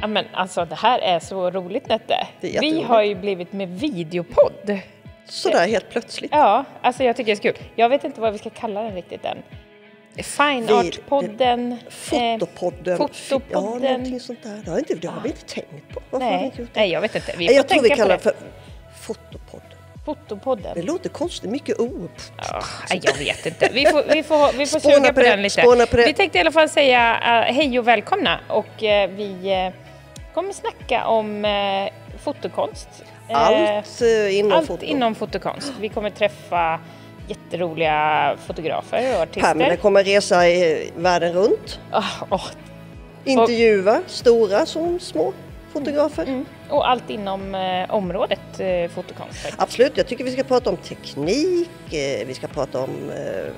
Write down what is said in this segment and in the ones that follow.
Ja, men alltså det här är så roligt Nette. Vi har ju blivit med videopodd. Sådär helt plötsligt. Ja, alltså jag tycker det är så kul. Jag vet inte vad vi ska kalla den riktigt än. Fine Art-podden. Fotopodden. Eh, fotopodden. Ja, någonting sånt där. Det har, inte, det har vi inte tänkt på. Varför Nej. Inte Nej, jag vet inte. Vi får jag tror vi kallar det för Fotopodden. Fotopodden. Det låter konstigt, mycket ord. Ja, jag vet inte. Vi får, vi får, vi får suga på, på den lite. På vi tänkte i alla fall säga uh, hej och välkomna och uh, vi uh, kommer snacka om eh, fotokonst. Allt eh, inom allt foto? inom fotokonst. Vi kommer träffa jätteroliga fotografer och artister. Pamela kommer resa i världen runt. Oh, oh. Intervjua och, stora som små fotografer. Mm, mm, och allt inom eh, området eh, fotokonst. Faktiskt. Absolut, jag tycker vi ska prata om teknik, eh, vi ska prata om eh,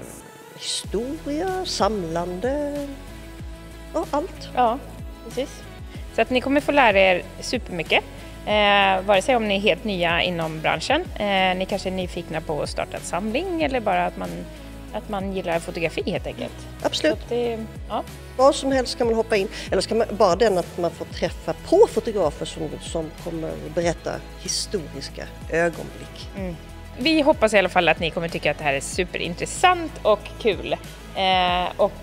historia, samlande, ja allt. Ja, precis. Så att ni kommer få lära er supermycket. Eh, vare sig om ni är helt nya inom branschen, eh, ni kanske är nyfikna på att starta en samling eller bara att man, att man gillar fotografi helt enkelt. Absolut. Det, ja. Vad som helst kan man hoppa in. Eller ska man, bara den att man får träffa på fotografer som, som kommer berätta historiska ögonblick. Mm. Vi hoppas i alla fall att ni kommer tycka att det här är superintressant och kul. Eh, och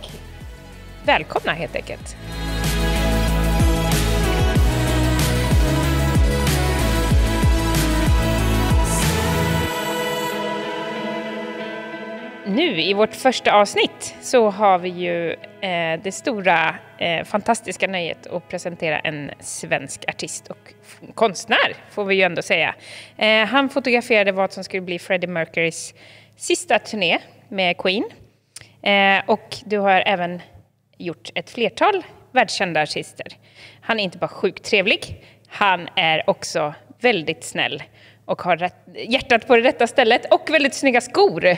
välkomna helt enkelt. nu i vårt första avsnitt så har vi ju eh, det stora eh, fantastiska nöjet att presentera en svensk artist och konstnär får vi ju ändå säga. Eh, han fotograferade vad som skulle bli Freddie Mercurys sista turné med Queen. Eh, och du har även gjort ett flertal världskända artister. Han är inte bara sjukt trevlig, han är också väldigt snäll och har rätt, hjärtat på det rätta stället och väldigt snygga skor.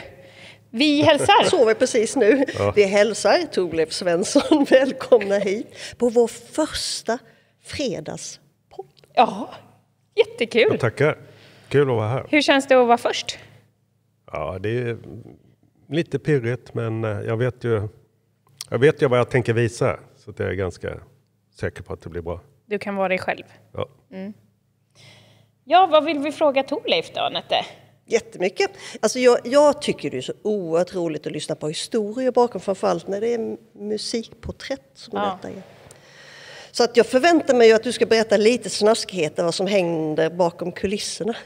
Vi hälsar! Sover precis nu. Ja. Vi hälsar Torleif Svensson välkomna hit på vår första fredagspodd. Ja, jättekul! Jag tackar! Kul att vara här. Hur känns det att vara först? Ja, det är lite pirrigt, men eh, jag vet ju, jag vet ju vad jag tänker visa så att jag är ganska säker på att det blir bra. Du kan vara dig själv? Ja. Mm. Ja, vad vill vi fråga Torleif då, Nette? jättemycket. Alltså jag, jag, tycker det är så oerhört roligt att lyssna på historier bakom, framförallt när det är musikporträtt som ja. detta är. Så att jag förväntar mig att du ska berätta lite snaskigheter vad som händer bakom kulisserna.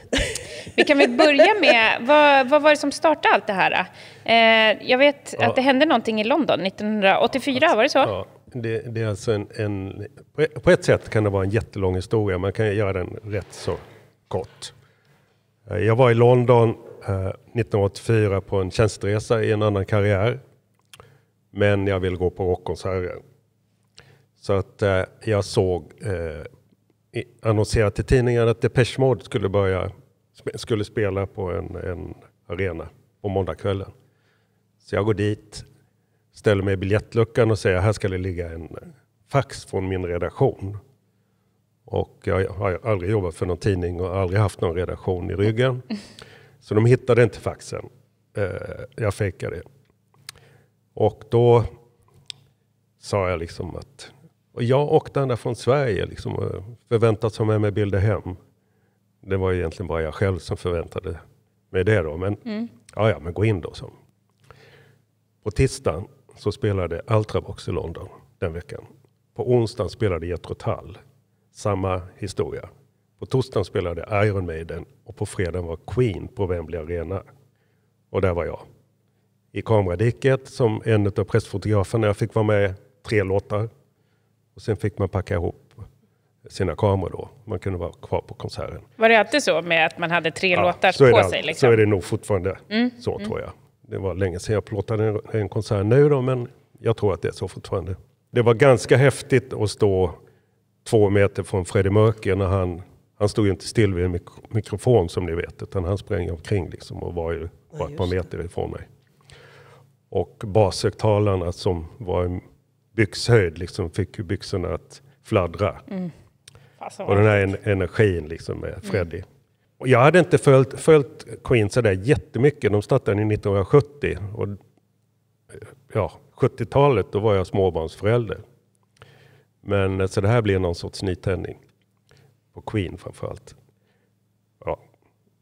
Vi kan väl börja med, vad, vad var det som startade allt det här? Eh, jag vet ja. att det hände någonting i London 1984, var det så? Ja. Det, det, är alltså en, en, på ett sätt kan det vara en jättelång historia, man kan göra den rätt så kort. Eh, jag var i London 1984 eh, på en tjänsteresa i en annan karriär. Men jag ville gå på rockkonserter. Så att eh, jag såg annonserat i tidningen att Depeche Mode skulle, börja, skulle spela på en, en arena på måndagskvällen. Så jag går dit, ställer mig i biljettluckan och säger här ska det ligga en fax från min redaktion och jag har aldrig jobbat för någon tidning och aldrig haft någon redaktion i ryggen. Så de hittade inte faxen. Eh, jag fejkade Och då sa jag liksom att och jag åkte ända från Sverige liksom, och eh, förväntat mig med bilder hem. Det var egentligen bara jag själv som förväntade mig det då. Men mm. ja, ja, men gå in då. Så. På tisdagen så spelade Ultravox i London den veckan. På onsdagen spelade Jethro Tull samma historia. På torsdagen spelade Iron Maiden och på fredagen var Queen på Wembley Arena. Och där var jag. I kameradicket som en av pressfotograferna. Jag fick vara med tre låtar. Och sen fick man packa ihop sina kameror då. Man kunde vara kvar på konserten. Var det alltid så med att man hade tre ja, låtar på all, sig? Liksom? Så är det nog fortfarande. Mm, mm. Så tror jag. Det var länge sedan jag plåtade en, en konsert nu då, men jag tror att det är så fortfarande. Det var ganska häftigt att stå två meter från Freddie Mercury när han, han stod ju inte still vid en mikrofon som ni vet, utan han sprang omkring liksom och var ju bara ett par meter ifrån mig. Och bashögtalarna som var i byxhöjd liksom fick ju byxorna att fladdra. Mm. Och den här energin liksom med Freddie. Mm. jag hade inte följt, följt Queen sådär jättemycket. De startade 1970 och ja, 70-talet då var jag småbarnsförälder. Men eh, så det här blir någon sorts nytändning. På Queen framförallt. Ja.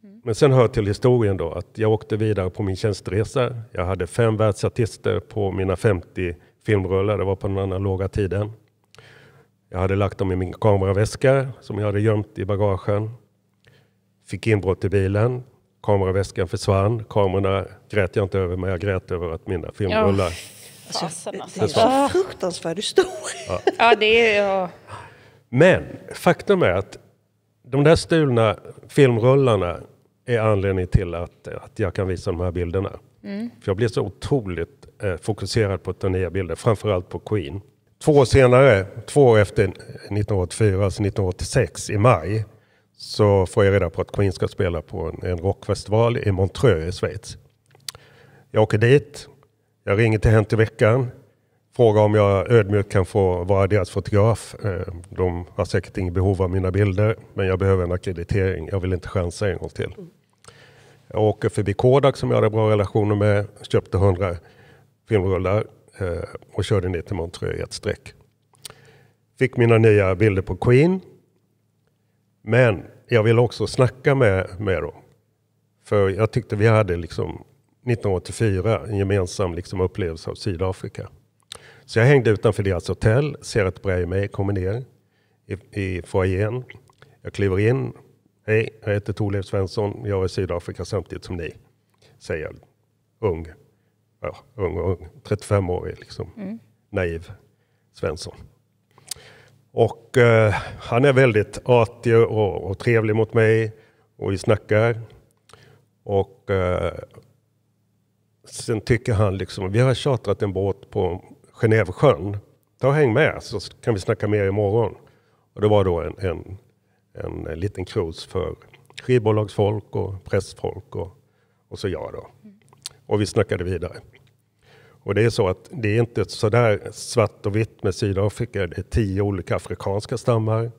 Mm. Men sen hör till historien då att jag åkte vidare på min tjänsteresa. Jag hade fem världsartister på mina 50 filmrullar. Det var på den analoga tiden. Jag hade lagt dem i min kameraväska som jag hade gömt i bagagen. Fick inbrott i bilen. Kameraväskan försvann. Kamerorna grät jag inte över, men jag grät över att mina filmrullar ja Fasen alltså. Det alltså, är så ah. fruktansvärd historia. Ja. ja, det är... Ja. Men faktum är att de där stulna filmrullarna är anledningen till att, att jag kan visa de här bilderna. Mm. För jag blir så otroligt eh, fokuserad på nya bilder, framförallt på Queen. Två år senare, två år efter 1984, alltså 1986 i maj, så får jag reda på att Queen ska spela på en, en rockfestival i Montreux i Schweiz. Jag åker dit, jag ringer till Hänt i veckan, frågar om jag ödmjukt kan få vara deras fotograf. Eh, de har säkert inget behov av mina bilder, men jag behöver en akkreditering. Jag vill inte chansa en gång till. Jag åker förbi Kodak som jag hade bra relationer med, köpte 100 filmrullar eh, och körde ner till Montreux i ett streck. Fick mina nya bilder på Queen. Men jag ville också snacka med, med dem. För jag tyckte vi hade liksom 1984 en gemensam liksom, upplevelse av Sydafrika. Så jag hängde utanför deras hotell, ser att Breimey kommer ner i, i foajén. Jag kliver in. Hej, jag heter Torleif Svensson. Jag är i Sydafrika samtidigt som ni, säger jag. Ung. Ja, ung och ung. 35-årig, liksom. Mm. Naiv Svensson. Och eh, han är väldigt artig och, och, trevlig mot mig och vi snackar. Och eh, Sen tycker han liksom, vi har chartrat en båt på Genèvesjön. Ta och häng med så kan vi snacka mer imorgon. Och det var då en, en, en liten cruise för skivbolagsfolk och pressfolk och, och så jag då. Och vi snackade vidare. Och det är så att det är inte sådär svart och vitt med Sydafrika. Det är tio olika afrikanska stammar.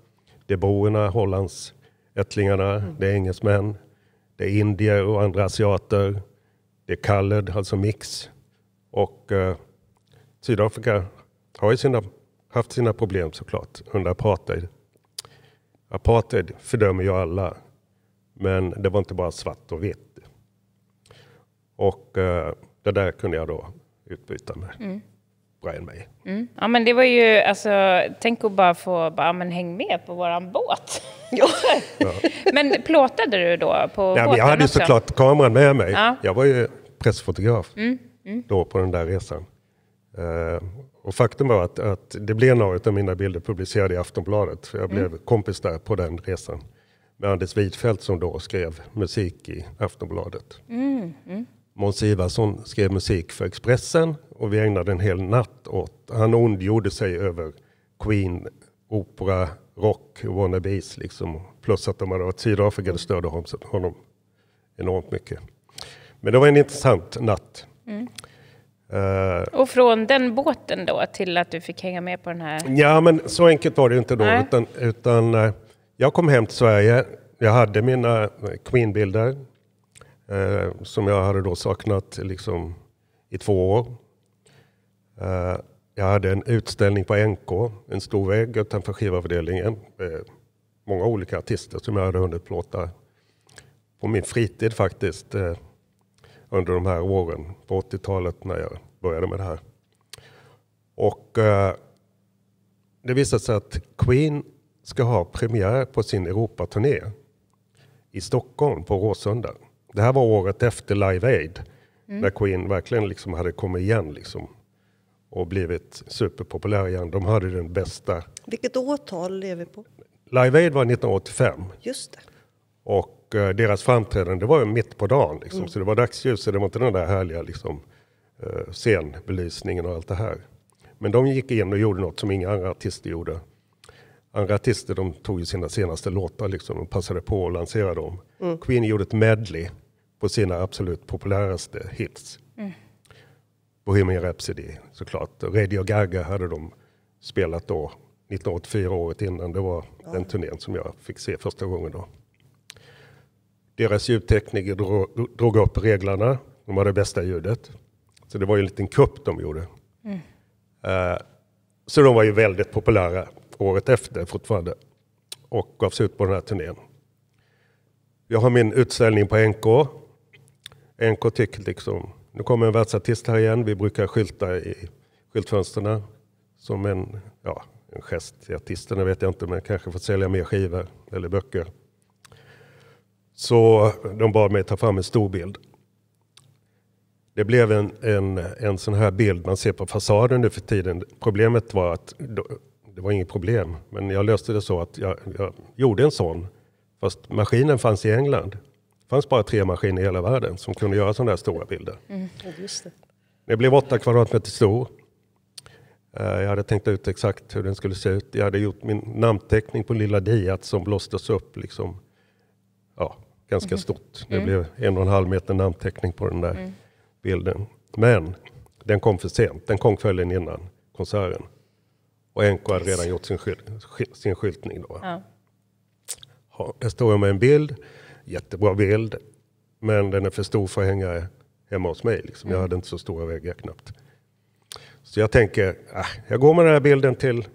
Det är boerna, Hollandsättlingarna, mm. det är engelsmän, det är indier och andra asiater. Det är Khaled, alltså Mix. Och eh, Sydafrika har ju sina, haft sina problem såklart under apartheid. Apartheid fördömer ju alla. Men det var inte bara svart och vitt. Och eh, det där kunde jag då utbyta med. Mm klokare än Mm. Ja, men det var ju, alltså, tänk att bara få, bara, men häng med på våran båt. ja. Men plåtade du då på Nej, båten Jag hade också? såklart kameran med mig. Ja. Jag var ju pressfotograf mm. Mm. då på den där resan. Uh, och faktum var att, att det blev några av mina bilder publicerade i Aftonbladet. Jag mm. blev kompis där på den resan med Anders Widfeldt som då skrev musik i Aftonbladet. Mm, mm. Måns Ivarsson skrev musik för Expressen och vi ägnade en hel natt åt. Han ondgjorde sig över Queen, opera, rock, wannabes liksom. Plus att de hade varit Sydafrika, det störde honom enormt mycket. Men det var en intressant natt. Mm. Uh, och från den båten då till att du fick hänga med på den här? Ja, men så enkelt var det inte då. Nej. Utan, utan eh, jag kom hem till Sverige. Jag hade mina eh, Queen-bilder eh, som jag hade då saknat liksom, i två år. Eh, jag hade en utställning på NK, en stor vägg utanför skivavdelningen. många olika artister som jag hade hunnit plåta på min fritid faktiskt eh, under de här åren på 80-talet när jag började med det här. Och eh, det visade sig att Queen ska ha premiär på sin Europaturné i Stockholm på Råsunda. Det här var året efter Live Aid, mm. där Queen verkligen liksom hade kommit igen liksom, och blivit superpopulär igen. De hade den bästa... Vilket årtal är vi på? Live Aid var 1985. Just det. Och eh, deras framträdande var ju mitt på dagen, liksom, mm. så det var dagsljus, så det var inte den där härliga liksom, eh, scenbelysningen och allt det här. Men de gick in och gjorde något som inga andra artister gjorde andra artister de tog ju sina senaste låtar liksom, och passade på att lansera dem. Mm. Queen gjorde ett medley på sina absolut populäraste hits. Mm. Bohemian Rhapsody såklart. Radio Gaga hade de spelat då 1984, året innan. Det var ja. den turnén som jag fick se första gången då. Deras ljudtekniker drog, drog upp reglarna. De hade det bästa ljudet. Så det var ju en liten kupp de gjorde. Mm. Uh, så de var ju väldigt populära året efter fortfarande och gavs ut på den här turnén. Jag har min utställning på NK NK tycker liksom, nu kommer en världsartist här igen. Vi brukar skylta i skyltfönsterna som en, ja, en gest till artisterna vet jag inte, men kanske för att sälja mer skivor eller böcker. Så de bad mig ta fram en stor bild. Det blev en, en, en sån här bild man ser på fasaden nu för tiden. Problemet var att, det var inget problem, men jag löste det så att jag, jag gjorde en sån. Fast maskinen fanns i England det fanns bara tre maskiner i hela världen som kunde göra sådana här stora bilder. Mm, det. det. blev åtta kvadratmeter stor. Eh, jag hade tänkt ut exakt hur den skulle se ut. Jag hade gjort min namnteckning på lilla diat som blåstes upp liksom, ja, ganska mm. stort. Det mm. blev en och en halv meter namnteckning på den där mm. bilden. Men den kom för sent. Den kom kvällen innan konserten. Och NK hade redan gjort sin, skyl sin skyltning. Då. Ja. Ja, jag står med en bild jättebra bild. Men den är för stor för att hänga hemma hos mig. Liksom. Jag mm. hade inte så stora väggar knappt. Så jag tänker, ah, jag går med den här bilden till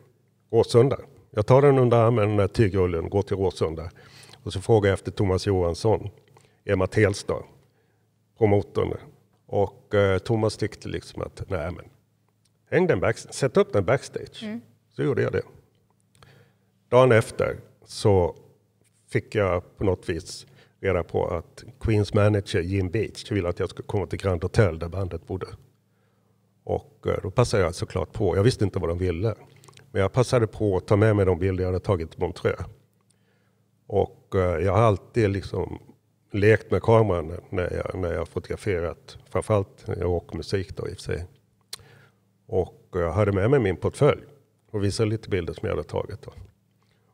Råsunda. Jag tar den under armen, den här tygrullen, går till Råsunda. Och så frågar jag efter Thomas Johansson, Emma Telstad, promotorn. Och eh, Thomas tyckte liksom att, nej men, häng den back, sätt upp den backstage. Mm. Så gjorde jag det. Dagen efter så fick jag på något vis reda på att Queens manager Jim Beach ville att jag skulle komma till Grand Hotel där bandet bodde. Och eh, då passade jag såklart på. Jag visste inte vad de ville. Men jag passade på att ta med mig de bilder jag hade tagit i Montreux. Och eh, jag har alltid liksom lekt med kameran när jag, när jag fotograferat. Framförallt rockmusik då i och för sig. Och eh, jag hade med mig min portfölj och visade lite bilder som jag hade tagit. Då.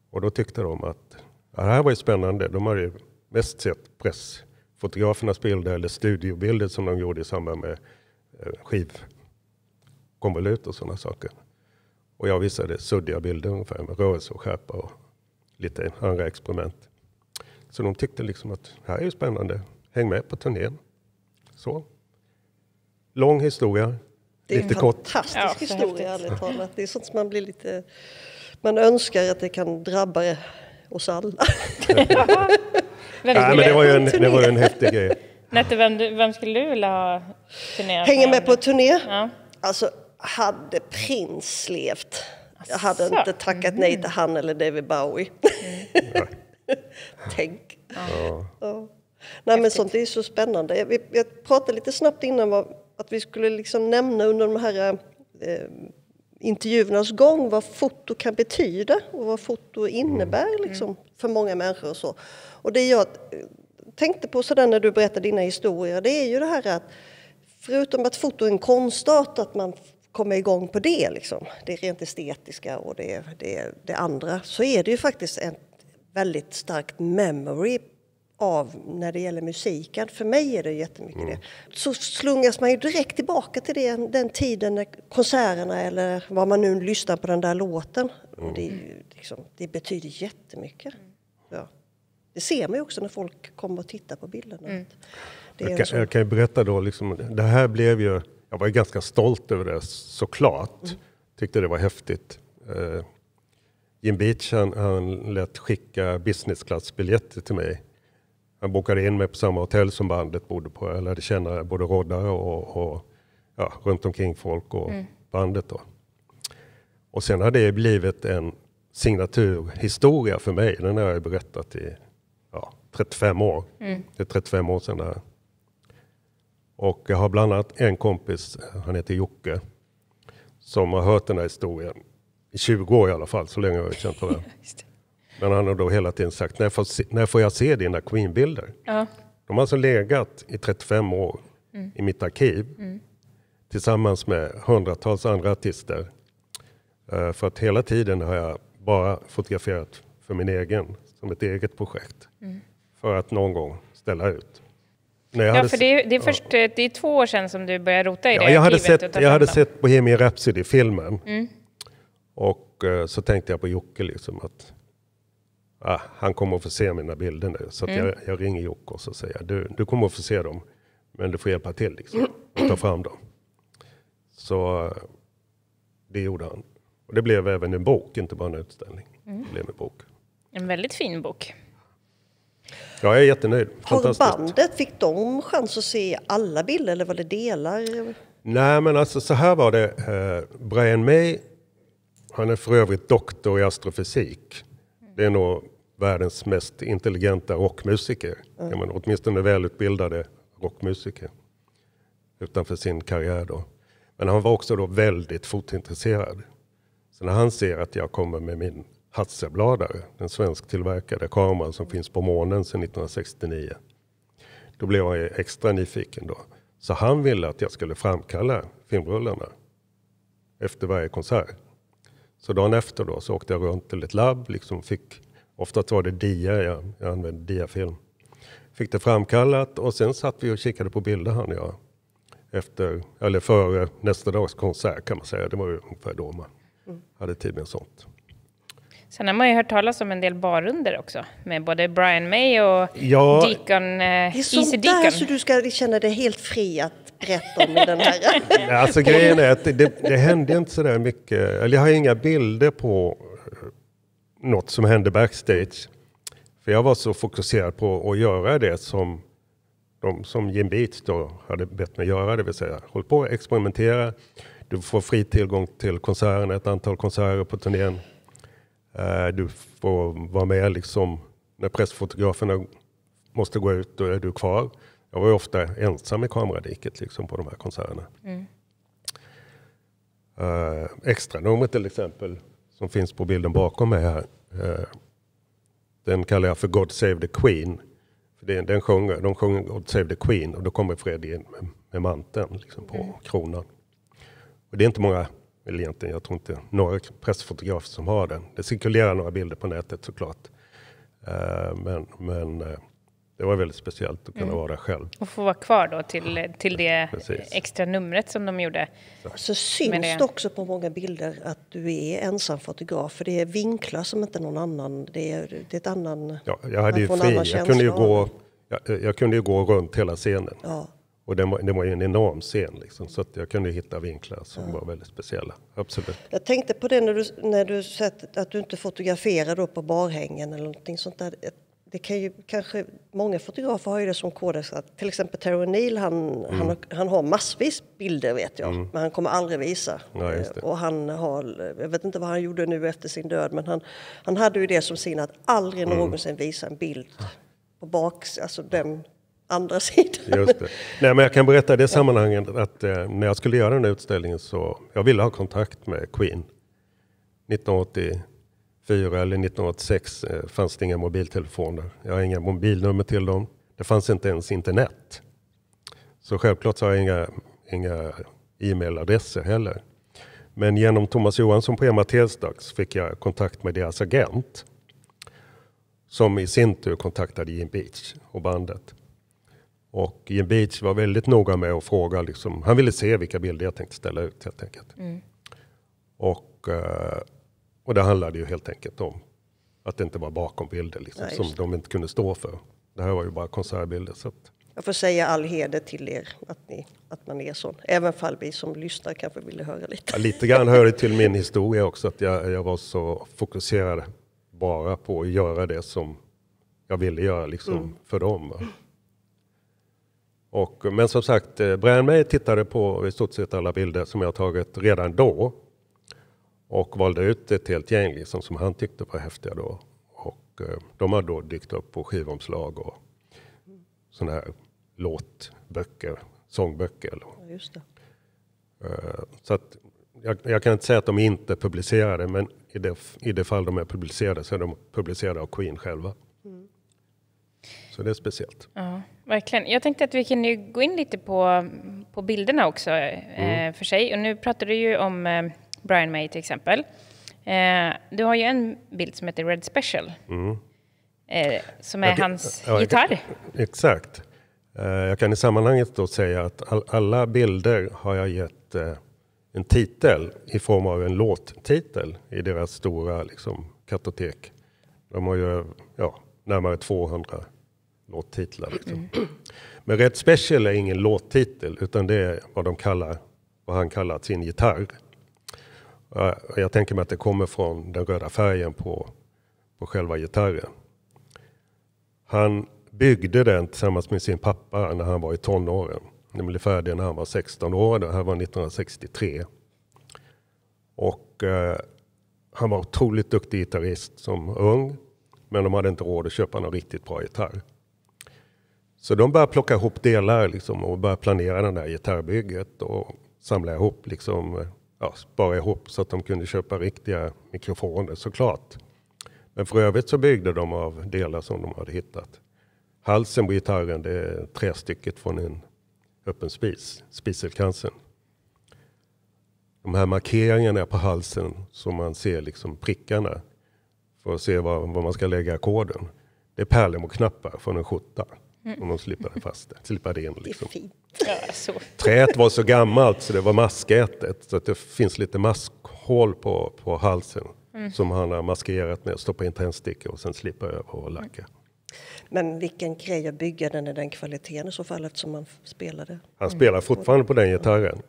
Och då tyckte de att det här var ju spännande. De hade ju mest sett pressfotografernas bilder eller studiobilder som de gjorde i samband med eh, skivkonvolut och sådana saker. Och jag visade suddiga bilder ungefär med rörelse och skärpa och lite andra experiment. Så de tyckte liksom att det här är ju spännande, häng med på turnén. Så. Lång historia, Lite kort. det är en fantastisk ja, historia ärligt talat. Det är sånt som man blir lite... Man önskar att det kan drabba oss alla. Vem men det var ju en, det var en häftig grej. Nette, vem, vem skulle du vilja ha turnerat Hänga med på turné? Ja. Alltså, hade Prins levt, jag hade inte tackat nej till mm. han eller David Bowie. Mm. Tänk. Ja. Ja. Nej, men sånt är så spännande. Jag, jag pratade lite snabbt innan vad, att vi skulle liksom nämna under de här eh, intervjuernas gång vad foto kan betyda och vad foto innebär mm. liksom, mm. för många människor. Och så. Och det jag tänkte på sådär när du berättade dina historier, det är ju det här att förutom att foto är en konstart, att man kommer igång på det, liksom, det rent estetiska och det, det, det andra, så är det ju faktiskt en väldigt starkt memory av när det gäller musiken. För mig är det jättemycket mm. det. Så slungas man ju direkt tillbaka till det, den tiden när konserterna eller vad man nu lyssnar på den där låten. Mm. Det, liksom, det betyder jättemycket. Mm. Ja. Det ser man ju också när folk kommer och tittar på bilderna. Mm. Jag, kan, jag, kan, ju berätta då, liksom, det här blev ju, jag var ju ganska stolt över det såklart. Mm. Tyckte det var häftigt. Eh, Jim Beach han, han lät skicka business class-biljetter till mig. Han bokade in mig på samma hotell som bandet bodde på. Jag lärde känna både roddare och, och ja, runt omkring folk och mm. bandet. Då. Och sen har det blivit en signaturhistoria för mig. Den har jag berättat i 35 år. Mm. Det är 35 år sedan det här. Och jag har bland annat en kompis, han heter Jocke, som har hört den här historien i 20 år i alla fall, så länge jag har känt honom. Men han har då hela tiden sagt, när får, se, när får jag se dina Queen-bilder? Ja. De har alltså legat i 35 år mm. i mitt arkiv mm. tillsammans med hundratals andra artister. Eh, för att hela tiden har jag bara fotograferat för min egen, som ett eget projekt. Mm för att någon gång ställa ut. Nej, ja, för det är, det, är först, eh, det är två år sedan som du började rota i det ja, jag hade sett, Jag hade sett Bohemian Rhapsody-filmen mm. och eh, så tänkte jag på Jocke liksom att ah, han kommer att få se mina bilder nu. Så mm. jag, jag, ringer Jocke och så säger du, du kommer att få se dem men du får hjälpa till liksom, och ta fram dem. Så eh, det gjorde han. Och det blev även en bok, inte bara en utställning. Mm. Det blev en bok. En väldigt fin bok jag är jättenöjd. Har bandet, fick de chans att se alla bilder eller var det delar? Nej, men alltså så här var det. Eh, Brian May, han är för övrigt doktor i astrofysik. Det är nog världens mest intelligenta rockmusiker. Mm. Man, åtminstone välutbildade rockmusiker. Utanför sin karriär då. Men han var också då väldigt fotintresserad. Så när han ser att jag kommer med min Hasselbladare, den svensktillverkade kameran som finns på månen sedan 1969. Då blev jag extra nyfiken då. Så han ville att jag skulle framkalla filmrullarna efter varje konsert. Så dagen efter då så åkte jag runt till ett labb, liksom fick, oftast var det dia, jag, jag använde diafilm. Fick det framkallat och sen satt vi och kikade på bilder han och jag. Efter, eller före nästa dags konsert kan man säga, det var ju ungefär då man mm. hade tid med sånt. Sen har man ju hört talas om en del barunder också med både Brian May och ja, Deacon, eh, Det är sånt Easy Deacon. där så du ska känna dig helt fri att berätta om den här. alltså grejen är att det, det hände inte så där mycket, eller jag har inga bilder på något som hände backstage. För jag var så fokuserad på att göra det som, de, som Jim Beats då hade bett mig göra, det vill säga håll på och experimentera. Du får fri tillgång till konserterna, ett antal konserter på turnén Eh, du får vara med liksom när pressfotograferna måste gå ut, då är du kvar. Jag var ofta ensam i kameradiket liksom, på de här konserterna. Mm. Uh, extranumret till exempel, som finns på bilden bakom mig här. Uh, den kallar jag för God Save the Queen. För det, den sjunger, de sjunger God Save the Queen och då kommer Fred in med, med manteln liksom, på mm. kronan. Och det är inte många väl egentligen, jag tror inte några pressfotografer som har den. Det cirkulerar några bilder på nätet såklart. Eh, men, men eh, det var väldigt speciellt att kunna mm. vara själv. Och få vara kvar då till, till det Precis. extra numret som de gjorde. Så syns det också på många bilder att du är ensam fotograf för det är vinklar som inte någon annan, det är, det är ett annan... Ja, jag hade ju fri, jag kunde ju, gå, jag, jag, kunde ju gå runt hela scenen. Ja. Och den var, den var ju en enorm scen liksom, så att jag kunde hitta vinklar som ja. var väldigt speciella. Absolut. Jag tänkte på det när du, när du sett att du inte fotograferar på barhängen eller någonting sånt där. Det kan ju kanske, många fotografer har ju det som kodex till exempel Terry O'Neill han, mm. han, har, han, har massvis bilder vet jag, mm. men han kommer aldrig visa. Ja, och han har, jag vet inte vad han gjorde nu efter sin död, men han, han hade ju det som sin att aldrig mm. någonsin visa en bild på bak, alltså den andra sidan. Just det. Nej, men jag kan berätta i det sammanhanget att eh, när jag skulle göra den här utställningen så jag ville ha kontakt med Queen. 1984 eller 1986 eh, fanns det inga mobiltelefoner. Jag har inga mobilnummer till dem. Det fanns inte ens internet. Så självklart så har jag inga, inga e-mailadresser heller. Men genom Thomas Johansson på Ematilsdags fick jag kontakt med deras agent. Som i sin tur kontaktade Jim Beach och bandet. Och Jim Beach var väldigt noga med att fråga, liksom, han ville se vilka bilder jag tänkte ställa ut helt enkelt. Mm. Och, eh, och det handlade ju helt enkelt om att det inte var bakombilder liksom, ja, som de inte kunde stå för. Det här var ju bara konsertbilder. Så att... Jag får säga all heder till er att, ni, att man är sån. Även fall vi som lyssnar kanske ville höra lite. Ja, lite grann hör det till min historia också att jag, jag var så fokuserad bara på att göra det som jag ville göra liksom, mm. för dem. Och, men som sagt, eh, Brian May tittade på i stort sett alla bilder som jag tagit redan då och valde ut ett helt gäng liksom, som han tyckte var häftiga då. Och eh, de har då dykt upp på skivomslag och sådana här låtböcker, sångböcker. Ja, eh, så att jag, jag, kan inte säga att de inte är publicerade, men i det, i det fall de är publicerade så är de publicerade av Queen själva. Så det är speciellt. Ja, verkligen. Jag tänkte att vi kan ju gå in lite på, på bilderna också eh, mm. eh, för sig. Och nu pratar du ju om eh, Brian May till exempel. Eh, du har ju en bild som heter Red Special. Mm. Eh, som är jag, hans ja, gitarr. Jag, exakt. Eh, jag kan i sammanhanget då säga att all, alla bilder har jag gett en titel i form av en låttitel i deras stora liksom, kartotek. De har ju ja, närmare 200 låttitlar. Liksom. Mm. Men Red Special är ingen låttitel utan det är vad, de kallar, vad han kallar sin gitarr. Jag tänker mig att det kommer från den röda färgen på, på själva gitarren. Han byggde den tillsammans med sin pappa när han var i tonåren. Den blev färdig när han var 16 år, det här var 1963. Och eh, han var otroligt duktig gitarrist som ung, men de hade inte råd att köpa någon riktigt bra gitarr. Så de började plocka ihop delar liksom, och började planera det där gitarrbygget och samla ihop, liksom, ja, spara ihop så att de kunde köpa riktiga mikrofoner såklart. Men för övrigt så byggde de av delar som de hade hittat. Halsen på gitarren det är trästycket från en öppen spis, spiselkransen. De här markeringarna på halsen som man ser liksom prickarna för att se var, var man ska lägga ackorden. Det är pärlemorknappar från en skjorta. Mm. Om de slipade fast det, slipade in. Liksom. Träet var så gammalt så det var maskätet så att det finns lite maskhål på, på halsen mm. som han har maskerat med att stoppa in tändstickor och sen slipa över och mm. lacka. Men vilken grej att bygga den i den kvaliteten i så fall eftersom han spelade. Han mm. spelar fortfarande på den gitarren.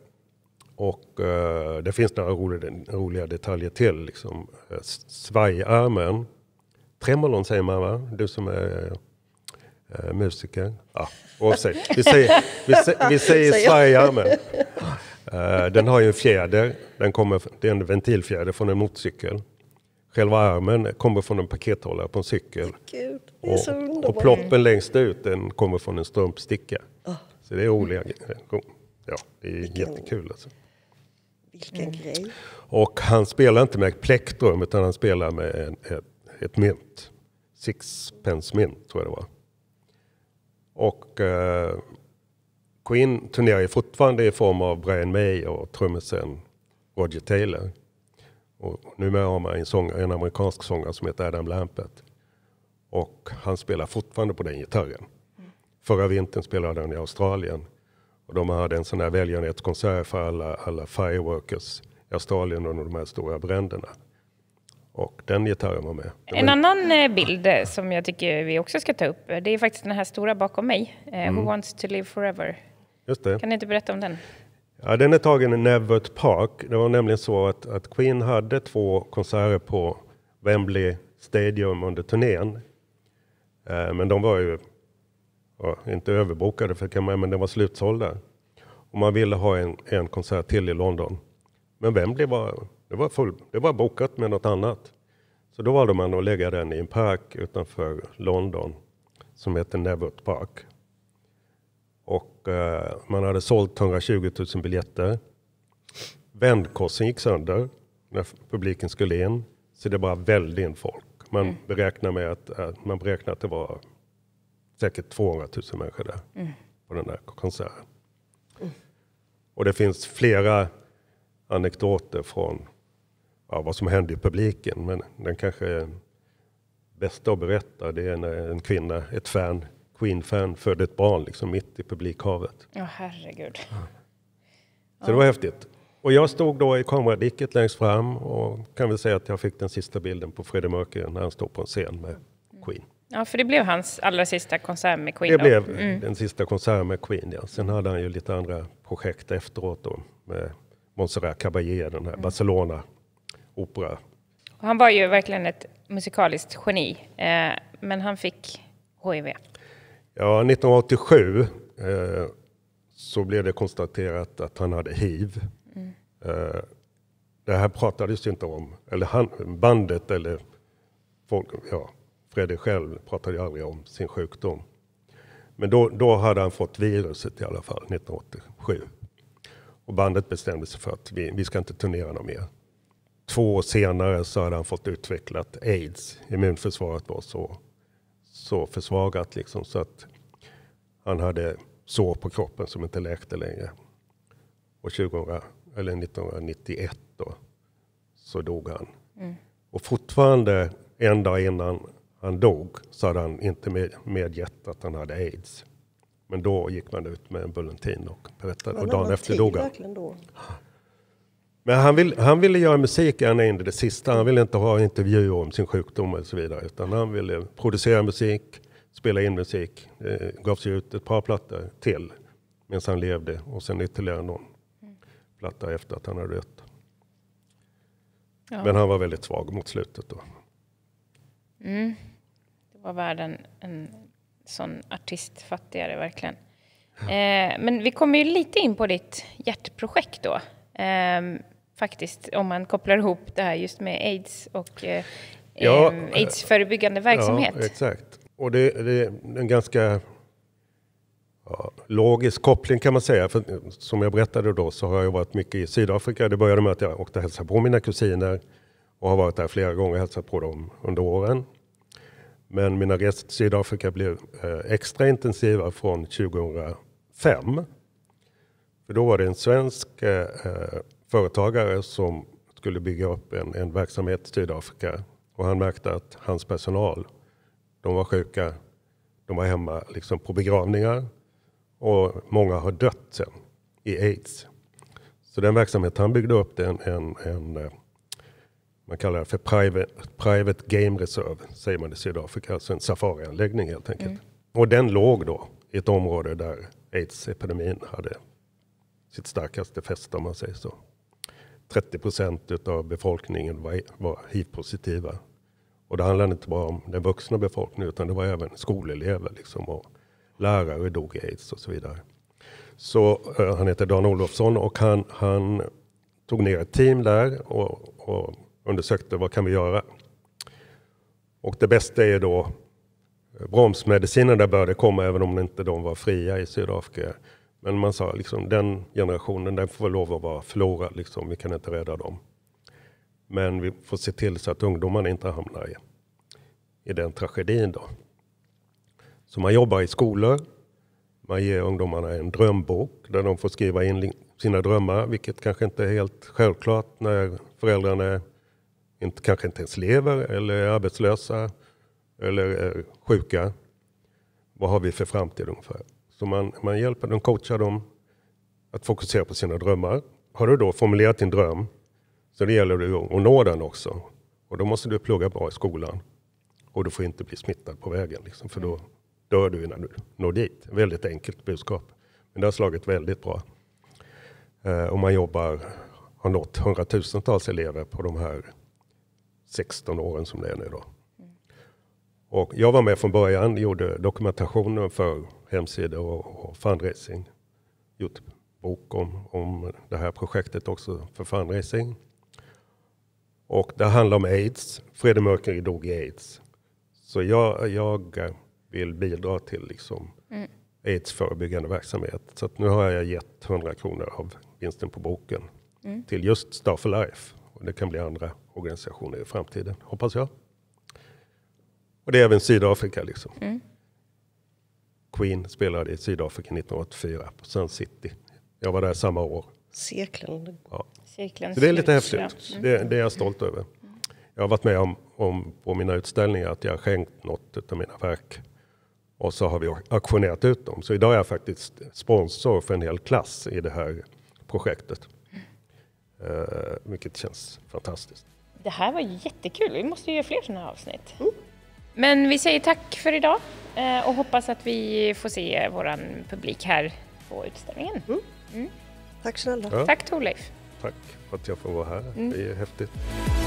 Och eh, det finns några roliga, roliga detaljer till. Liksom. Eh, svajarmen. Tremolon säger man va? Du som är eh, musiker. Ah, oavsett, vi säger, vi, säger, vi säger svajare. Eh, den har ju en fjäder, den kommer, det är en ventilfjäder från en motorcykel. Själva armen kommer från en pakethållare på en cykel. Gud, och, och, ploppen längst ut den kommer från en strumpsticka. Oh. Så det är roliga Ja, det är Vilken... jättekul alltså. Vilken mm. grej. Och han spelar inte med plektrum utan han spelar med en, ett, ett mynt. Sixpence mynt tror jag det var. Och Queen eh, turnerar ju fortfarande i form av Brian May och trummisen Roger Taylor. Och numera har man en, sång, en amerikansk sångare som heter Adam Lampet. Och han spelar fortfarande på den gitarren. Förra vintern spelade han i Australien. Och de hade en sån här välgörenhetskonsert för alla, alla fireworkers i Australien under de här stora bränderna. Och den gitarren var med. Var en med. annan eh, bild eh, som jag tycker vi också ska ta upp, eh, det är faktiskt den här stora bakom mig, mm. Who wants to live forever. Just det. Kan du inte berätta om den? Ja, den är tagen i Nevert Park. Det var nämligen så att, att Queen hade två konserter på Wembley Stadium under turnén. Men de var ju inte överbokade, för men de var slutsålda. Och man ville ha en, en konsert till i London. Men Wembley var det var, full, det var bokat med något annat. Så då valde man att lägga den i en park utanför London som heter Nevert Park. Och eh, man hade sålt 120 000 biljetter. Vändkorsen gick sönder när publiken skulle in, så det bara välde in folk. Man mm. beräknar med att, eh, man beräknar att det var säkert 200 000 människor där mm. på den där konserten. Mm. Och det finns flera anekdoter från ja, vad som hände i publiken. Men den kanske bästa att berätta det är när en kvinna, ett fan, Queen-fan, födde ett barn liksom mitt i publikhavet. Ja, oh, herregud. Så det var häftigt. Och jag stod då i kameradiket längst fram och kan väl säga att jag fick den sista bilden på Freddie Mercury när han stod på en scen med Queen. Ja, för det blev hans allra sista konsert med Queen. Det då. blev mm. den sista konserten med Queen, ja. Sen hade han ju lite andra projekt efteråt då med Montserrat Caballé, den här mm. Barcelona opera. Han var ju verkligen ett musikaliskt geni, eh, men han fick HIV. Ja, 1987 eh, så blev det konstaterat att han hade hiv. Mm. Eh, det här pratades ju inte om, eller han, bandet eller folk, ja, Fredrik själv pratade ju aldrig om sin sjukdom. Men då, då hade han fått viruset i alla fall, 1987. Och bandet bestämde sig för att vi, vi ska inte turnera något mer. Två år senare så hade han fått utvecklat aids. Immunförsvaret var så, så försvagat liksom så att han hade sår på kroppen som inte läkte längre. Och 2000, eller 1991 då, så dog han. Mm. Och fortfarande en dag innan han dog så hade han inte medgett att han hade aids. Men då gick man ut med en bulletin och berättade. och dagen efter dog han. Men han, vill, han ville göra musik ända in i det sista. Han ville inte ha intervjuer om sin sjukdom och så vidare. Utan han ville producera musik, spela in musik. Eh, Gav sig ut ett par plattor till medan han levde och sen ytterligare någon platta efter att han hade dött. Ja. Men han var väldigt svag mot slutet då. Mm. Det var världen en sån artist fattigare verkligen. Ja. Eh, men vi kommer ju lite in på ditt hjärtprojekt då. Um, faktiskt om man kopplar ihop det här just med aids och eh, ja, aidsförebyggande verksamhet. Ja, exakt. Och det, det är en ganska ja, logisk koppling kan man säga. För som jag berättade då så har jag varit mycket i Sydafrika. Det började med att jag åkte och hälsade på mina kusiner och har varit där flera gånger och hälsat på dem under åren. Men mina resor till Sydafrika blev eh, extra intensiva från 2005. För då var det en svensk eh, eh, företagare som skulle bygga upp en, en verksamhet i Sydafrika och han märkte att hans personal, de var sjuka, de var hemma liksom på begravningar och många har dött sen i aids. Så den verksamhet han byggde upp, det en, en, en, eh, man kallar det för private, private Game Reserve, säger man i Sydafrika, alltså en safarianläggning helt enkelt. Mm. Och den låg då i ett område där aidsepidemin hade sitt starkaste fäste om man säger så. 30 procent av befolkningen var, var hiv-positiva. Och det handlade inte bara om den vuxna befolkningen utan det var även skolelever liksom, och lärare dog i aids och så vidare. Så uh, han heter Dan Olofsson och han, han tog ner ett team där och, och, undersökte vad kan vi göra? Och det bästa är då eh, bromsmedicinerna började komma även om inte de var fria i Sydafrika. Men man sa liksom den generationen, den får lov att vara förlorad. Liksom. Vi kan inte rädda dem. Men vi får se till så att ungdomarna inte hamnar i, i den tragedin. Då. Så man jobbar i skolor. Man ger ungdomarna en drömbok där de får skriva in sina drömmar, vilket kanske inte är helt självklart när föräldrarna inte, kanske inte ens lever eller är arbetslösa eller är sjuka. Vad har vi för framtid ungefär? Så man, man hjälper dem, coachar dem att fokusera på sina drömmar. Har du då formulerat din dröm så det gäller det att nå den också. Och då måste du plugga bra i skolan. Och du får inte bli smittad på vägen, liksom, för då dör du innan du når dit. Väldigt enkelt budskap. Men det har slagit väldigt bra. Eh, och man jobbar, har nått hundratusentals elever på de här 16 åren som det är nu. Då. Och jag var med från början, gjorde dokumentationen för hemsidor och, och fundraising. Gjort bok om, om det här projektet också för fundraising. Och det handlar om aids. Freddie Mercury dog i aids. Så jag, jag vill bidra till liksom mm. aidsförebyggande verksamhet. Så nu har jag gett 100 kronor av vinsten på boken mm. till just Star for Life. Och det kan bli andra organisationer i framtiden, hoppas jag. Och det är även Sydafrika liksom. Mm. Queen spelade i Sydafrika 1984 på Sun City. Jag var där samma år. Cirkeln. Ja. Cirkeln Så det är lite häftigt. Mm. Det, det, är jag stolt över. Jag har varit med om, om på mina utställningar att jag har skänkt något av mina verk och så har vi auktionerat ut dem. Så idag är jag faktiskt sponsor för en hel klass i det här projektet. Mm. Uh, vilket känns fantastiskt. Det här var jättekul. Vi måste ju göra fler sådana här avsnitt. Mm. Men vi säger tack för idag eh, och hoppas att vi får se våran publik här på utställningen. Mm. Mm. Tack snälla. Ja. Tack Torleif. Tack för att jag får vara här. Mm. Det är häftigt.